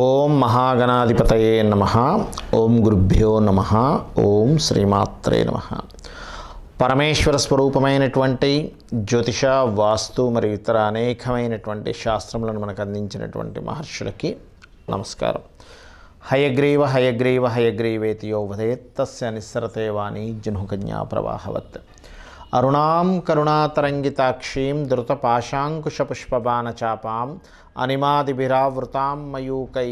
ఓం మహాగణాధిపతయే నమ ఓం గురుభ్యో నమ ఓం శ్రీమాత్రే నమ పరమేశ్వర స్వరూపమైనటువంటి జ్యోతిష వాస్తు మరియు ఇతర అనేకమైనటువంటి శాస్త్రములను మనకు అందించినటువంటి మహర్షులకి నమస్కారం హయగ్రీవ హయగ్రీవ హయగ్రీవేతి యో వదేత్తస్య నిస్సరతే వాణి జునుకన్యా ప్రవాహవత్ అరుణాం కరుణాతరంగితాక్షీం ధృతపాశాంకుశపుష్పబాణచాపాం అనిమాదిభిరావృతాం మయూకై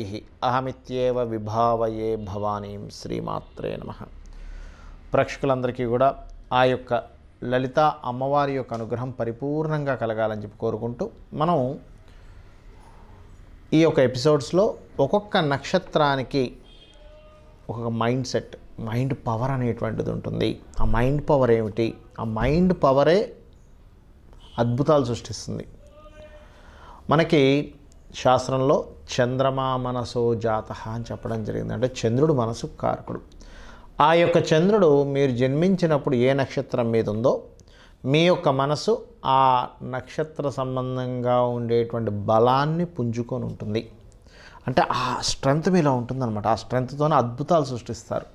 అహమిత్యేవ విభావయే భవానీం శ్రీమాత్రే నమ ప్రేక్షకులందరికీ కూడా ఆ యొక్క లలిత అమ్మవారి యొక్క అనుగ్రహం పరిపూర్ణంగా కలగాలని చెప్పి కోరుకుంటూ మనం ఈ యొక్క ఎపిసోడ్స్లో ఒక్కొక్క నక్షత్రానికి ఒక మైండ్ సెట్ మైండ్ పవర్ అనేటువంటిది ఉంటుంది ఆ మైండ్ పవర్ ఏమిటి ఆ మైండ్ పవరే అద్భుతాలు సృష్టిస్తుంది మనకి శాస్త్రంలో చంద్రమా మనసో జాత అని చెప్పడం జరిగింది అంటే చంద్రుడు మనసు కారకుడు ఆ యొక్క చంద్రుడు మీరు జన్మించినప్పుడు ఏ నక్షత్రం మీద ఉందో మీ యొక్క మనసు ఆ నక్షత్ర సంబంధంగా ఉండేటువంటి బలాన్ని పుంజుకొని ఉంటుంది అంటే ఆ స్ట్రెంగ్త్ మీలో ఉంటుందన్నమాట ఆ స్ట్రెంగ్త్తోనే అద్భుతాలు సృష్టిస్తారు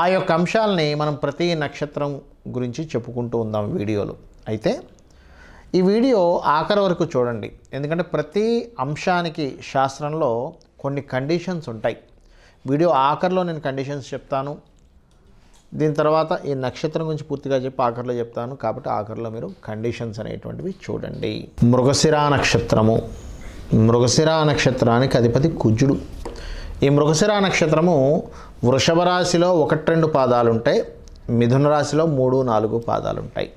ఆ యొక్క అంశాలని మనం ప్రతి నక్షత్రం గురించి చెప్పుకుంటూ ఉందాం వీడియోలు అయితే ఈ వీడియో ఆఖరి వరకు చూడండి ఎందుకంటే ప్రతి అంశానికి శాస్త్రంలో కొన్ని కండిషన్స్ ఉంటాయి వీడియో ఆఖరిలో నేను కండిషన్స్ చెప్తాను దీని తర్వాత ఈ నక్షత్రం గురించి పూర్తిగా చెప్పి ఆఖరిలో చెప్తాను కాబట్టి ఆఖరిలో మీరు కండిషన్స్ అనేటువంటివి చూడండి మృగశిరా నక్షత్రము మృగశిరా నక్షత్రానికి అధిపతి కుజుడు ఈ మృగశిరా నక్షత్రము వృషభ రాశిలో ఒకటి రెండు పాదాలు ఉంటాయి మిథున రాశిలో మూడు నాలుగు పాదాలు ఉంటాయి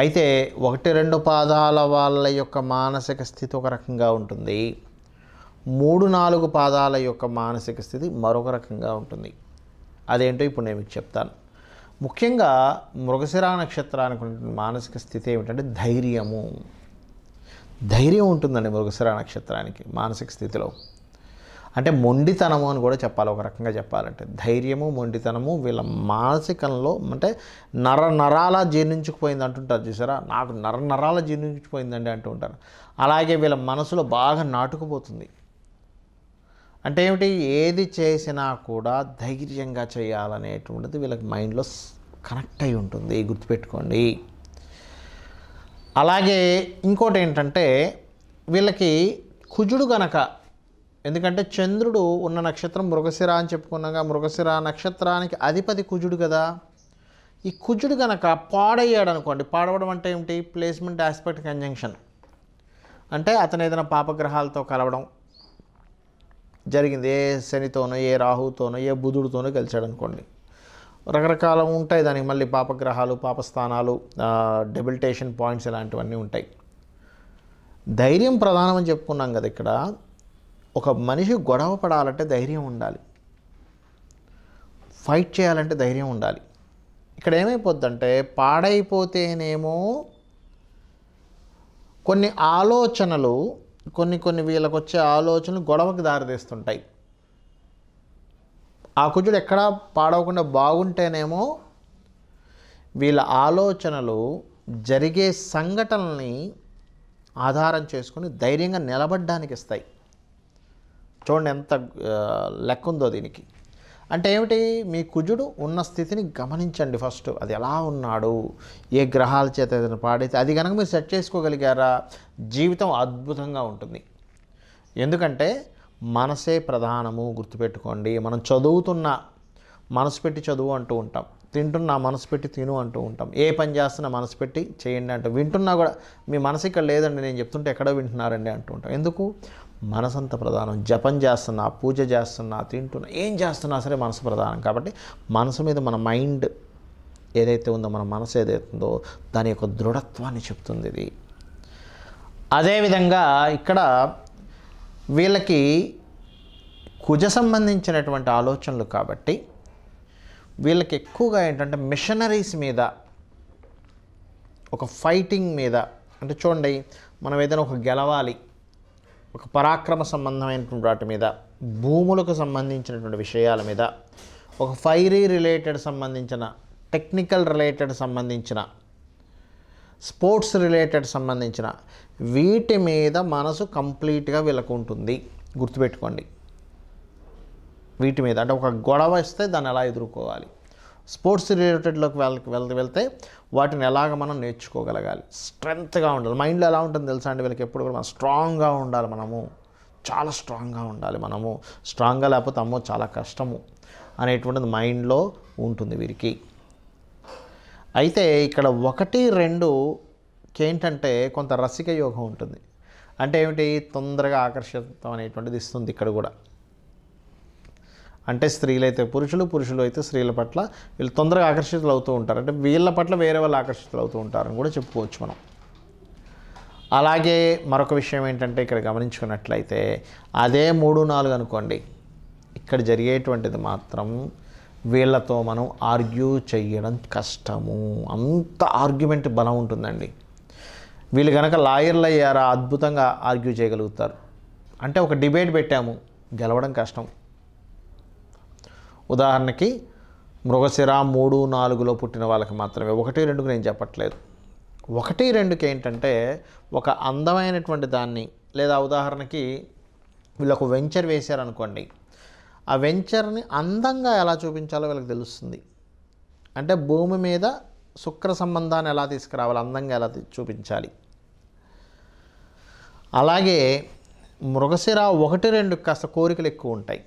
అయితే ఒకటి రెండు పాదాల వాళ్ళ యొక్క మానసిక స్థితి ఒక రకంగా ఉంటుంది మూడు నాలుగు పాదాల యొక్క మానసిక స్థితి మరొక రకంగా ఉంటుంది అదేంటో ఇప్పుడు నేను మీకు చెప్తాను ముఖ్యంగా మృగశిర నక్షత్రానికి మానసిక స్థితి ఏమిటంటే ధైర్యము ధైర్యం ఉంటుందండి మృగశిర నక్షత్రానికి మానసిక స్థితిలో అంటే మొండితనము అని కూడా చెప్పాలి ఒక రకంగా చెప్పాలంటే ధైర్యము మొండితనము వీళ్ళ మానసికంలో అంటే నర నరాల జీర్ణించుకుపోయింది అంటుంటారు చూసారా నాకు నర నరాల జీర్ణించుకుపోయిందండి అంటూ ఉంటారు అలాగే వీళ్ళ మనసులో బాగా నాటుకుపోతుంది అంటే ఏమిటి ఏది చేసినా కూడా ధైర్యంగా చేయాలనేటువంటిది వీళ్ళకి మైండ్లో కనెక్ట్ అయి ఉంటుంది గుర్తుపెట్టుకోండి అలాగే ఇంకోటి ఏంటంటే వీళ్ళకి కుజుడు గనక ఎందుకంటే చంద్రుడు ఉన్న నక్షత్రం మృగశిర అని చెప్పుకున్నాగా మృగశిర నక్షత్రానికి అధిపతి కుజుడు కదా ఈ కుజుడు కనుక పాడయ్యాడు అనుకోండి పాడవడం అంటే ఏమిటి ప్లేస్మెంట్ ఆస్పెక్ట్ కంజంక్షన్ అంటే అతను ఏదైనా పాపగ్రహాలతో కలవడం జరిగింది ఏ శనితోనో ఏ రాహుతోనో ఏ బుధుడితోనో కలిశాడు అనుకోండి రకరకాల ఉంటాయి దానికి మళ్ళీ పాపగ్రహాలు పాపస్థానాలు డెబిలిటేషన్ పాయింట్స్ ఇలాంటివన్నీ ఉంటాయి ధైర్యం ప్రధానమని చెప్పుకున్నాం కదా ఇక్కడ ఒక మనిషి గొడవ పడాలంటే ధైర్యం ఉండాలి ఫైట్ చేయాలంటే ధైర్యం ఉండాలి ఇక్కడ ఏమైపోద్దంటే పాడైపోతేనేమో కొన్ని ఆలోచనలు కొన్ని కొన్ని వీళ్ళకి వచ్చే ఆలోచనలు గొడవకు దారితీస్తుంటాయి ఆ కుజుడు ఎక్కడా పాడవకుండా బాగుంటేనేమో వీళ్ళ ఆలోచనలు జరిగే సంఘటనల్ని ఆధారం చేసుకుని ధైర్యంగా నిలబడడానికి ఇస్తాయి చూడండి ఎంత లెక్క ఉందో దీనికి అంటే ఏమిటి మీ కుజుడు ఉన్న స్థితిని గమనించండి ఫస్ట్ అది ఎలా ఉన్నాడు ఏ గ్రహాల చేత ఏదైనా పాడైతే అది కనుక మీరు సెట్ చేసుకోగలిగారా జీవితం అద్భుతంగా ఉంటుంది ఎందుకంటే మనసే ప్రధానము గుర్తుపెట్టుకోండి మనం చదువుతున్న మనసు పెట్టి చదువు అంటూ ఉంటాం తింటున్నా మనసు పెట్టి తిను అంటూ ఉంటాం ఏ పని చేస్తున్నా మనసు పెట్టి చేయండి అంటూ వింటున్నా కూడా మీ మనసు ఇక్కడ లేదండి నేను చెప్తుంటే ఎక్కడో వింటున్నారండి అంటూ ఉంటాం ఎందుకు మనసంత ప్రధానం జపం చేస్తున్నా పూజ చేస్తున్నా తింటున్నా ఏం చేస్తున్నా సరే మనసు ప్రధానం కాబట్టి మనసు మీద మన మైండ్ ఏదైతే ఉందో మన మనసు ఏదైతే ఉందో దాని యొక్క దృఢత్వాన్ని చెప్తుంది ఇది అదేవిధంగా ఇక్కడ వీళ్ళకి కుజ సంబంధించినటువంటి ఆలోచనలు కాబట్టి వీళ్ళకి ఎక్కువగా ఏంటంటే మిషనరీస్ మీద ఒక ఫైటింగ్ మీద అంటే చూడండి మనం ఏదైనా ఒక గెలవాలి ఒక పరాక్రమ సంబంధమైనటువంటి వాటి మీద భూములకు సంబంధించినటువంటి విషయాల మీద ఒక ఫైరీ రిలేటెడ్ సంబంధించిన టెక్నికల్ రిలేటెడ్ సంబంధించిన స్పోర్ట్స్ రిలేటెడ్ సంబంధించిన వీటి మీద మనసు కంప్లీట్గా ఉంటుంది గుర్తుపెట్టుకోండి వీటి మీద అంటే ఒక గొడవ ఇస్తే దాన్ని ఎలా ఎదుర్కోవాలి స్పోర్ట్స్ రిలేటెడ్లోకి వెళ్ళకి వెళ్ వెళ్తే వాటిని ఎలాగ మనం నేర్చుకోగలగాలి స్ట్రెంగ్త్గా ఉండాలి మైండ్లో ఎలా ఉంటుంది తెలుసా అండి వీళ్ళకి ఎప్పుడు కూడా మనం స్ట్రాంగ్గా ఉండాలి మనము చాలా స్ట్రాంగ్గా ఉండాలి మనము స్ట్రాంగ్గా లేకపోతే అమ్మో చాలా కష్టము అనేటువంటిది మైండ్లో ఉంటుంది వీరికి అయితే ఇక్కడ ఒకటి రెండు ఏంటంటే కొంత రసిక యోగం ఉంటుంది అంటే ఏమిటి తొందరగా ఆకర్షితం అనేటువంటిది ఇస్తుంది ఇక్కడ కూడా అంటే స్త్రీలైతే పురుషులు పురుషులు అయితే స్త్రీల పట్ల వీళ్ళు తొందరగా ఆకర్షితులు అవుతూ ఉంటారు అంటే వీళ్ళ పట్ల వేరే వాళ్ళు ఆకర్షితులు అవుతూ ఉంటారని కూడా చెప్పుకోవచ్చు మనం అలాగే మరొక విషయం ఏంటంటే ఇక్కడ గమనించుకున్నట్లయితే అదే మూడు నాలుగు అనుకోండి ఇక్కడ జరిగేటువంటిది మాత్రం వీళ్ళతో మనం ఆర్గ్యూ చేయడం కష్టము అంత ఆర్గ్యుమెంట్ బలం ఉంటుందండి వీళ్ళు కనుక లాయర్లు అయ్యారా అద్భుతంగా ఆర్గ్యూ చేయగలుగుతారు అంటే ఒక డిబేట్ పెట్టాము గెలవడం కష్టం ఉదాహరణకి మృగశిర మూడు నాలుగులో పుట్టిన వాళ్ళకి మాత్రమే ఒకటి రెండుకు నేను చెప్పట్లేదు ఒకటి రెండుకి ఏంటంటే ఒక అందమైనటువంటి దాన్ని లేదా ఉదాహరణకి వీళ్ళకు వెంచర్ వేశారనుకోండి ఆ వెంచర్ని అందంగా ఎలా చూపించాలో వీళ్ళకి తెలుస్తుంది అంటే భూమి మీద శుక్ర సంబంధాన్ని ఎలా తీసుకురావాలి అందంగా ఎలా చూపించాలి అలాగే మృగశిర ఒకటి రెండు కాస్త కోరికలు ఎక్కువ ఉంటాయి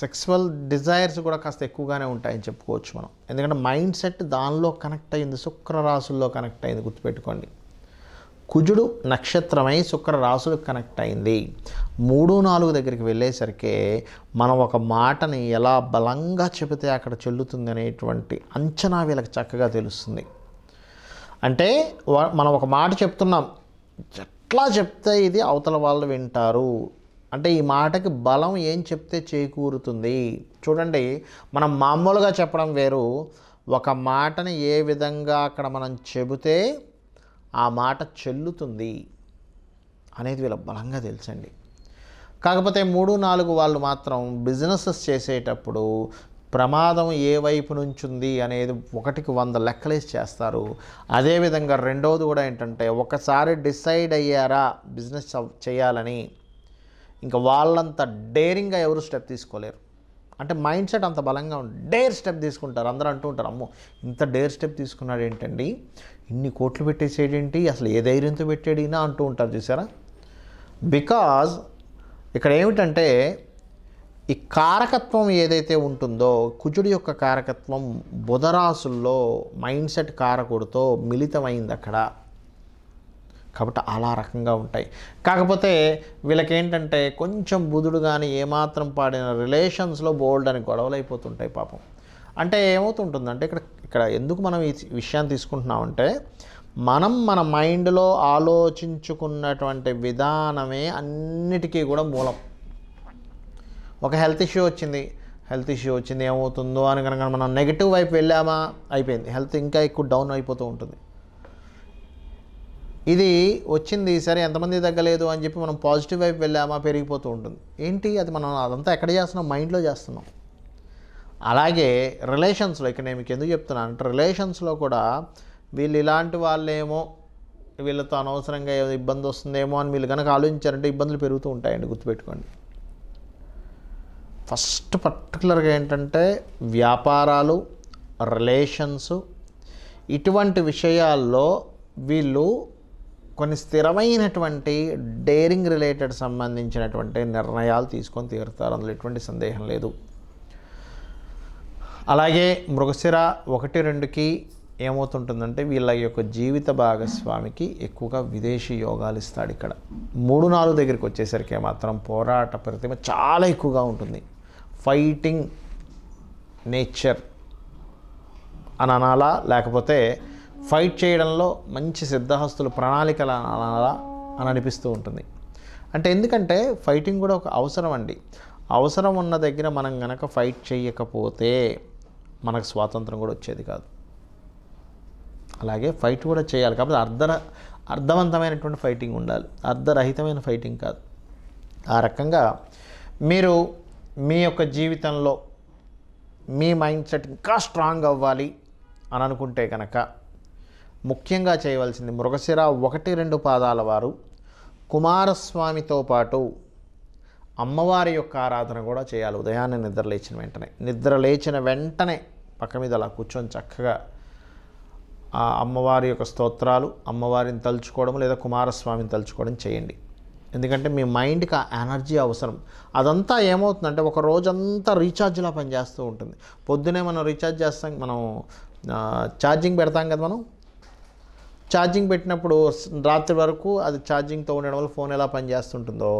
సెక్స్వల్ డిజైర్స్ కూడా కాస్త ఎక్కువగానే ఉంటాయని చెప్పుకోవచ్చు మనం ఎందుకంటే మైండ్ సెట్ దానిలో కనెక్ట్ అయింది శుక్రరాశుల్లో కనెక్ట్ అయింది గుర్తుపెట్టుకోండి కుజుడు నక్షత్రమై శుక్ర శుక్రరాశులకు కనెక్ట్ అయింది మూడు నాలుగు దగ్గరికి వెళ్ళేసరికి మనం ఒక మాటని ఎలా బలంగా చెబితే అక్కడ చెల్లుతుంది అనేటువంటి అంచనా వీళ్ళకి చక్కగా తెలుస్తుంది అంటే మనం ఒక మాట చెప్తున్నాం ఎట్లా చెప్తే ఇది అవతల వాళ్ళు వింటారు అంటే ఈ మాటకి బలం ఏం చెప్తే చేకూరుతుంది చూడండి మనం మామూలుగా చెప్పడం వేరు ఒక మాటని ఏ విధంగా అక్కడ మనం చెబితే ఆ మాట చెల్లుతుంది అనేది వీళ్ళ బలంగా తెలుసండి కాకపోతే మూడు నాలుగు వాళ్ళు మాత్రం బిజినెసెస్ చేసేటప్పుడు ప్రమాదం ఏ వైపు నుంచి ఉంది అనేది ఒకటికి వంద లెక్కలేసి చేస్తారు అదేవిధంగా రెండవది కూడా ఏంటంటే ఒకసారి డిసైడ్ అయ్యారా బిజినెస్ చేయాలని ఇంకా వాళ్ళంత డేరింగ్గా ఎవరు స్టెప్ తీసుకోలేరు అంటే మైండ్ సెట్ అంత బలంగా ఉంది డేర్ స్టెప్ తీసుకుంటారు అందరూ అంటూ ఉంటారు అమ్మో ఇంత డేర్ స్టెప్ తీసుకున్నాడు ఏంటండి ఇన్ని కోట్లు పెట్టేసేడేంటి అసలు ఏ ధైర్యంతో పెట్టాడినా అంటూ ఉంటారు చూసారా బికాజ్ ఇక్కడ ఏమిటంటే ఈ కారకత్వం ఏదైతే ఉంటుందో కుజుడి యొక్క కారకత్వం బుధరాసుల్లో మైండ్ సెట్ కారకుడితో మిళితమైంది అక్కడ కాబట్టి అలా రకంగా ఉంటాయి కాకపోతే వీళ్ళకేంటంటే కొంచెం బుధుడు కానీ ఏమాత్రం పాడిన రిలేషన్స్లో బోల్డ్ అని గొడవలు అయిపోతుంటాయి పాపం అంటే ఏమవుతుంటుందంటే ఇక్కడ ఇక్కడ ఎందుకు మనం ఈ విషయాన్ని తీసుకుంటున్నామంటే మనం మన మైండ్లో ఆలోచించుకున్నటువంటి విధానమే అన్నిటికీ కూడా మూలం ఒక హెల్త్ ఇష్యూ వచ్చింది హెల్త్ ఇష్యూ వచ్చింది ఏమవుతుందో అని కనుక మనం నెగిటివ్ వైపు వెళ్ళామా అయిపోయింది హెల్త్ ఇంకా ఎక్కువ డౌన్ అయిపోతూ ఉంటుంది ఇది వచ్చింది సరే ఎంతమంది తగ్గలేదు అని చెప్పి మనం పాజిటివ్ వైపు వెళ్ళామా పెరిగిపోతూ ఉంటుంది ఏంటి అది మనం అదంతా ఎక్కడ చేస్తున్నాం మైండ్లో చేస్తున్నాం అలాగే రిలేషన్స్లో ఇక్కడ నేను మీకు ఎందుకు చెప్తున్నాను అంటే రిలేషన్స్లో కూడా వీళ్ళు ఇలాంటి వాళ్ళేమో వీళ్ళతో అనవసరంగా ఏదో ఇబ్బంది వస్తుందేమో అని వీళ్ళు కనుక ఆలోచించారంటే ఇబ్బందులు పెరుగుతూ ఉంటాయండి గుర్తుపెట్టుకోండి ఫస్ట్ పర్టికులర్గా ఏంటంటే వ్యాపారాలు రిలేషన్స్ ఇటువంటి విషయాల్లో వీళ్ళు కొన్ని స్థిరమైనటువంటి డేరింగ్ రిలేటెడ్ సంబంధించినటువంటి నిర్ణయాలు తీసుకొని తీరుతారు అందులో ఎటువంటి సందేహం లేదు అలాగే మృగశిర ఒకటి రెండుకి ఏమవుతుంటుందంటే వీళ్ళ యొక్క జీవిత భాగస్వామికి ఎక్కువగా విదేశీ యోగాలు ఇస్తాడు ఇక్కడ మూడు నాలుగు దగ్గరికి వచ్చేసరికి మాత్రం పోరాట ప్రతిమ చాలా ఎక్కువగా ఉంటుంది ఫైటింగ్ నేచర్ అని అనాలా లేకపోతే ఫైట్ చేయడంలో మంచి సిద్ధహస్తులు ప్రణాళికల అని అనిపిస్తూ ఉంటుంది అంటే ఎందుకంటే ఫైటింగ్ కూడా ఒక అవసరం అండి అవసరం ఉన్న దగ్గర మనం గనక ఫైట్ చేయకపోతే మనకు స్వాతంత్రం కూడా వచ్చేది కాదు అలాగే ఫైట్ కూడా చేయాలి కాబట్టి అర్ధ అర్థవంతమైనటువంటి ఫైటింగ్ ఉండాలి అర్ధరహితమైన ఫైటింగ్ కాదు ఆ రకంగా మీరు మీ యొక్క జీవితంలో మీ మైండ్ సెట్ ఇంకా స్ట్రాంగ్ అవ్వాలి అని అనుకుంటే కనుక ముఖ్యంగా చేయవలసింది మృగశిర ఒకటి రెండు పాదాల వారు కుమారస్వామితో పాటు అమ్మవారి యొక్క ఆరాధన కూడా చేయాలి ఉదయాన్నే నిద్ర లేచిన వెంటనే నిద్ర లేచిన వెంటనే పక్క మీద అలా కూర్చొని చక్కగా ఆ అమ్మవారి యొక్క స్తోత్రాలు అమ్మవారిని తలుచుకోవడం లేదా కుమారస్వామిని తలుచుకోవడం చేయండి ఎందుకంటే మీ మైండ్కి ఆ ఎనర్జీ అవసరం అదంతా ఏమవుతుందంటే ఒక రోజంతా రీఛార్జ్లా పనిచేస్తూ ఉంటుంది పొద్దునే మనం రీఛార్జ్ చేస్తాం మనం ఛార్జింగ్ పెడతాం కదా మనం ఛార్జింగ్ పెట్టినప్పుడు రాత్రి వరకు అది ఛార్జింగ్తో ఉండడం వల్ల ఫోన్ ఎలా పనిచేస్తుంటుందో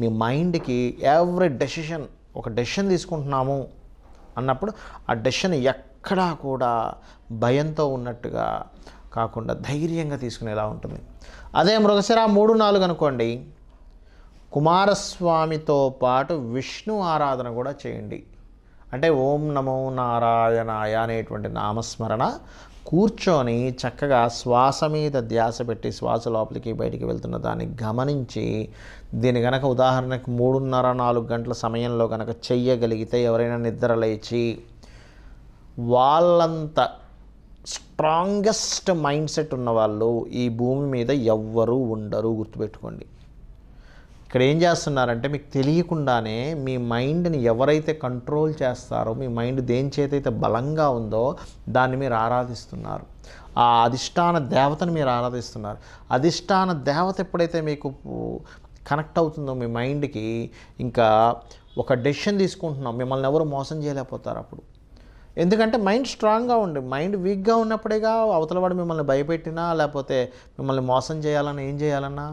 మీ మైండ్కి ఎవ్రీ డెసిషన్ ఒక డెసిషన్ తీసుకుంటున్నాము అన్నప్పుడు ఆ డెసిషన్ ఎక్కడా కూడా భయంతో ఉన్నట్టుగా కాకుండా ధైర్యంగా తీసుకునేలా ఉంటుంది అదే మృగశిర మూడు నాలుగు అనుకోండి కుమారస్వామితో పాటు విష్ణు ఆరాధన కూడా చేయండి అంటే ఓం నమో నారాయణాయ అనేటువంటి నామస్మరణ కూర్చొని చక్కగా శ్వాస మీద ధ్యాస పెట్టి శ్వాస లోపలికి బయటికి వెళ్తున్న దాన్ని గమనించి దీని గనక ఉదాహరణకు మూడున్నర నాలుగు గంటల సమయంలో కనుక చెయ్యగలిగితే ఎవరైనా నిద్ర లేచి వాళ్ళంత స్ట్రాంగెస్ట్ మైండ్ సెట్ ఉన్నవాళ్ళు ఈ భూమి మీద ఎవ్వరూ ఉండరు గుర్తుపెట్టుకోండి ఇక్కడ ఏం చేస్తున్నారంటే మీకు తెలియకుండానే మీ మైండ్ని ఎవరైతే కంట్రోల్ చేస్తారో మీ మైండ్ దేని చేతైతే బలంగా ఉందో దాన్ని మీరు ఆరాధిస్తున్నారు ఆ అధిష్టాన దేవతను మీరు ఆరాధిస్తున్నారు అధిష్టాన దేవత ఎప్పుడైతే మీకు కనెక్ట్ అవుతుందో మీ మైండ్కి ఇంకా ఒక డెసిషన్ తీసుకుంటున్నాం మిమ్మల్ని ఎవరు మోసం చేయలేకపోతారు అప్పుడు ఎందుకంటే మైండ్ స్ట్రాంగ్గా ఉండి మైండ్ వీక్గా ఉన్నప్పుడేగా వాడు మిమ్మల్ని భయపెట్టినా లేకపోతే మిమ్మల్ని మోసం చేయాలన్నా ఏం చేయాలన్నా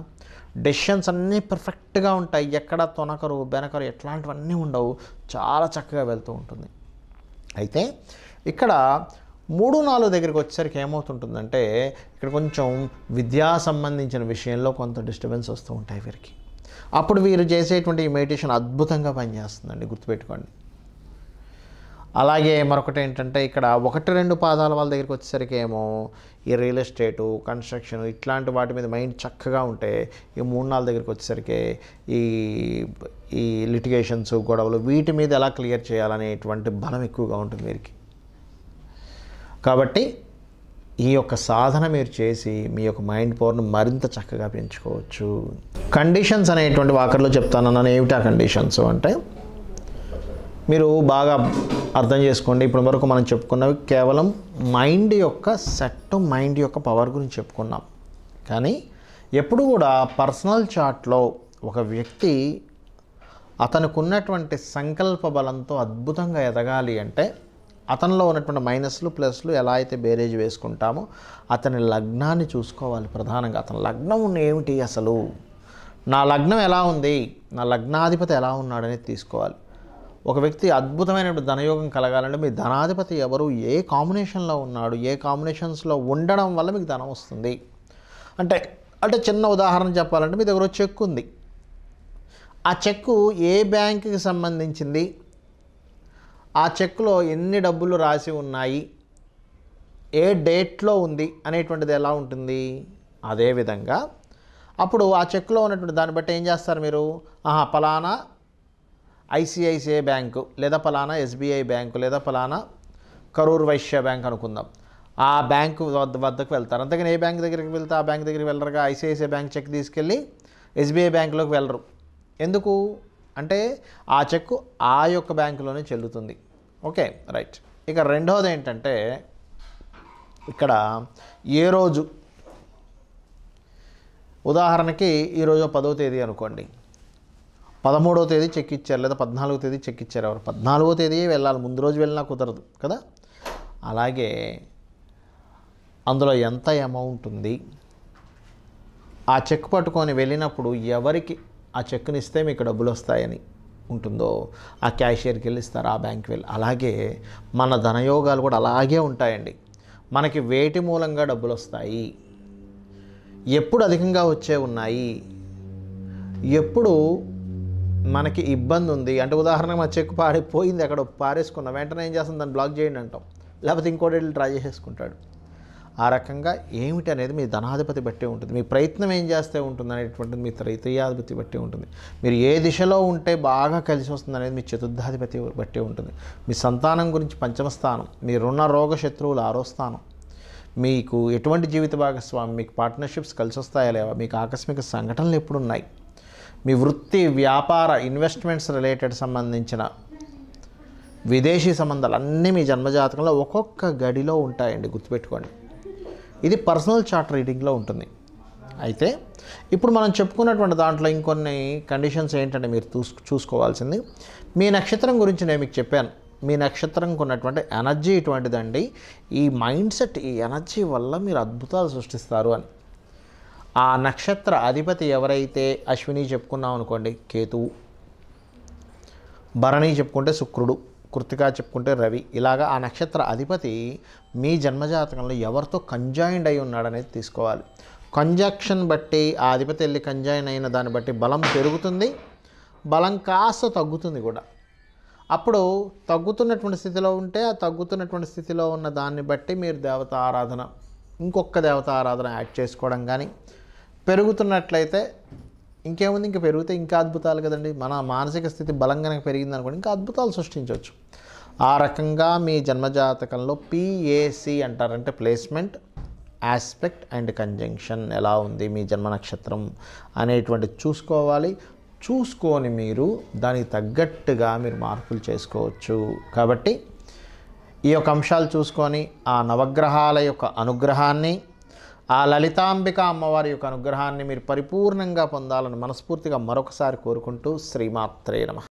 డెసిషన్స్ అన్నీ పర్ఫెక్ట్గా ఉంటాయి ఎక్కడ తొనకరు బెనకరు ఎట్లాంటివన్నీ ఉండవు చాలా చక్కగా వెళ్తూ ఉంటుంది అయితే ఇక్కడ మూడు నాలుగు దగ్గరికి వచ్చేసరికి ఏమవుతుంటుందంటే ఇక్కడ కొంచెం విద్యా సంబంధించిన విషయంలో కొంత డిస్టర్బెన్స్ వస్తూ ఉంటాయి వీరికి అప్పుడు వీరు చేసేటువంటి మెడిటేషన్ అద్భుతంగా పనిచేస్తుందండి గుర్తుపెట్టుకోండి అలాగే మరొకటి ఏంటంటే ఇక్కడ ఒకటి రెండు పాదాల వాళ్ళ దగ్గరికి వచ్చేసరికి ఏమో ఈ రియల్ ఎస్టేటు కన్స్ట్రక్షన్ ఇట్లాంటి వాటి మీద మైండ్ చక్కగా ఉంటే ఈ మూడు నాలుగు దగ్గరికి వచ్చేసరికి ఈ ఈ లిటిగేషన్స్ గొడవలు వీటి మీద ఎలా క్లియర్ చేయాలనేటువంటి బలం ఎక్కువగా ఉంటుంది వీరికి కాబట్టి ఈ యొక్క సాధన మీరు చేసి మీ యొక్క మైండ్ పవర్ను మరింత చక్కగా పెంచుకోవచ్చు కండిషన్స్ అనేటువంటి వాకర్లో చెప్తాను ఏమిటి ఆ కండిషన్స్ అంటే మీరు బాగా అర్థం చేసుకోండి ఇప్పటి వరకు మనం చెప్పుకున్నవి కేవలం మైండ్ యొక్క సెట్ మైండ్ యొక్క పవర్ గురించి చెప్పుకున్నాం కానీ ఎప్పుడు కూడా పర్సనల్ చార్ట్లో ఒక వ్యక్తి అతనికి ఉన్నటువంటి సంకల్ప బలంతో అద్భుతంగా ఎదగాలి అంటే అతనిలో ఉన్నటువంటి మైనస్లు ప్లస్లు ఎలా అయితే బేరేజ్ వేసుకుంటామో అతని లగ్నాన్ని చూసుకోవాలి ప్రధానంగా అతని లగ్నం ఏమిటి అసలు నా లగ్నం ఎలా ఉంది నా లగ్నాధిపతి ఎలా ఉన్నాడనేది తీసుకోవాలి ఒక వ్యక్తి అద్భుతమైన ధనయోగం కలగాలంటే మీ ధనాధిపతి ఎవరు ఏ కాంబినేషన్లో ఉన్నాడు ఏ కాంబినేషన్స్లో ఉండడం వల్ల మీకు ధనం వస్తుంది అంటే అంటే చిన్న ఉదాహరణ చెప్పాలంటే మీ దగ్గర చెక్ ఉంది ఆ చెక్కు ఏ బ్యాంకుకి సంబంధించింది ఆ చెక్లో ఎన్ని డబ్బులు రాసి ఉన్నాయి ఏ డేట్లో ఉంది అనేటువంటిది ఎలా ఉంటుంది అదేవిధంగా అప్పుడు ఆ చెక్లో ఉన్నటువంటి దాన్ని బట్టి ఏం చేస్తారు మీరు ఆహా పలానా ఐసిఐసిఐ బ్యాంకు లేదా ఫలానా ఎస్బీఐ బ్యాంకు లేదా ఫలానా కరూర్ వైశ్య బ్యాంక్ అనుకుందాం ఆ బ్యాంకు వద్ద వద్దకు వెళ్తారు అంతేగాని ఏ బ్యాంక్ దగ్గరికి వెళ్తే ఆ బ్యాంక్ దగ్గరికి వెళ్ళరుగా ఐసిఐసిఐ బ్యాంక్ చెక్ తీసుకెళ్ళి ఎస్బీఐ బ్యాంకులోకి వెళ్ళరు ఎందుకు అంటే ఆ చెక్ ఆ యొక్క బ్యాంకులోనే చెల్లుతుంది ఓకే రైట్ ఇక రెండవది ఏంటంటే ఇక్కడ ఏ రోజు ఉదాహరణకి ఈరోజు పదో తేదీ అనుకోండి పదమూడవ తేదీ చెక్ ఇచ్చారు లేదా పద్నాలుగో తేదీ చెక్ ఇచ్చారు ఎవరు పద్నాలుగో తేదీ వెళ్ళాలి ముందు రోజు వెళ్ళినా కుదరదు కదా అలాగే అందులో ఎంత అమౌంట్ ఉంది ఆ చెక్ పట్టుకొని వెళ్ళినప్పుడు ఎవరికి ఆ చెక్ని ఇస్తే మీకు డబ్బులు వస్తాయని ఉంటుందో ఆ క్యాషియర్కి వెళ్ళి ఇస్తారు ఆ బ్యాంక్ వెళ్ళి అలాగే మన ధనయోగాలు కూడా అలాగే ఉంటాయండి మనకి వేటి మూలంగా డబ్బులు వస్తాయి ఎప్పుడు అధికంగా వచ్చే ఉన్నాయి ఎప్పుడు మనకి ఇబ్బంది ఉంది అంటే ఉదాహరణకు మా చెక్ పాడిపోయింది అక్కడ పారేసుకున్నాం వెంటనే ఏం చేస్తాం దాన్ని బ్లాక్ చేయండి అంటాం లేకపోతే ఇంకోటి వెళ్ళి ట్రై చేసేసుకుంటాడు ఆ రకంగా ఏమిటి అనేది మీ ధనాధిపతి బట్టే ఉంటుంది మీ ప్రయత్నం ఏం చేస్తే ఉంటుంది అనేటువంటిది మీ త్రైతయాధిపతి బట్టి ఉంటుంది మీరు ఏ దిశలో ఉంటే బాగా కలిసి వస్తుంది అనేది మీ చతుర్థాధిపతి బట్టి ఉంటుంది మీ సంతానం గురించి పంచమ స్థానం మీ రుణ రోగ శత్రువులు ఆరో స్థానం మీకు ఎటువంటి జీవిత భాగస్వామి మీకు పార్ట్నర్షిప్స్ కలిసి వస్తాయా లేవా మీకు ఆకస్మిక సంఘటనలు ఎప్పుడున్నాయి మీ వృత్తి వ్యాపార ఇన్వెస్ట్మెంట్స్ రిలేటెడ్ సంబంధించిన విదేశీ సంబంధాలు అన్నీ మీ జన్మజాతకంలో ఒక్కొక్క గడిలో ఉంటాయండి గుర్తుపెట్టుకోండి ఇది పర్సనల్ చార్ట్ రీడింగ్లో ఉంటుంది అయితే ఇప్పుడు మనం చెప్పుకున్నటువంటి దాంట్లో ఇంకొన్ని కండిషన్స్ ఏంటంటే మీరు చూసుకోవాల్సింది మీ నక్షత్రం గురించి నేను మీకు చెప్పాను మీ నక్షత్రంకి ఉన్నటువంటి ఎనర్జీ ఇటువంటిదండి ఈ మైండ్ సెట్ ఈ ఎనర్జీ వల్ల మీరు అద్భుతాలు సృష్టిస్తారు అని ఆ నక్షత్ర అధిపతి ఎవరైతే అశ్విని చెప్పుకున్నాం అనుకోండి కేతువు భరణి చెప్పుకుంటే శుక్రుడు కృతిక చెప్పుకుంటే రవి ఇలాగా ఆ నక్షత్ర అధిపతి మీ జన్మజాతకంలో ఎవరితో కంజాయిండ్ అయి ఉన్నాడనేది తీసుకోవాలి కంజక్షన్ బట్టి ఆ అధిపతి వెళ్ళి కంజాయిన్ అయిన దాన్ని బట్టి బలం పెరుగుతుంది బలం కాస్త తగ్గుతుంది కూడా అప్పుడు తగ్గుతున్నటువంటి స్థితిలో ఉంటే ఆ తగ్గుతున్నటువంటి స్థితిలో ఉన్న దాన్ని బట్టి మీరు దేవత ఆరాధన ఇంకొక దేవత ఆరాధన యాడ్ చేసుకోవడం కానీ పెరుగుతున్నట్లయితే ఇంకేముంది ఇంకా పెరిగితే ఇంకా అద్భుతాలు కదండి మన మానసిక స్థితి బలంగా పెరిగింది అనుకోండి ఇంకా అద్భుతాలు సృష్టించవచ్చు ఆ రకంగా మీ జన్మజాతకంలో పిఏసి అంటారంటే ప్లేస్మెంట్ ఆస్పెక్ట్ అండ్ కంజంక్షన్ ఎలా ఉంది మీ జన్మ నక్షత్రం అనేటువంటి చూసుకోవాలి చూసుకొని మీరు దానికి తగ్గట్టుగా మీరు మార్పులు చేసుకోవచ్చు కాబట్టి ఈ యొక్క అంశాలు చూసుకొని ఆ నవగ్రహాల యొక్క అనుగ్రహాన్ని ఆ లలితాంబిక అమ్మవారి యొక్క అనుగ్రహాన్ని మీరు పరిపూర్ణంగా పొందాలని మనస్ఫూర్తిగా మరొకసారి కోరుకుంటూ శ్రీమాత్రే నమ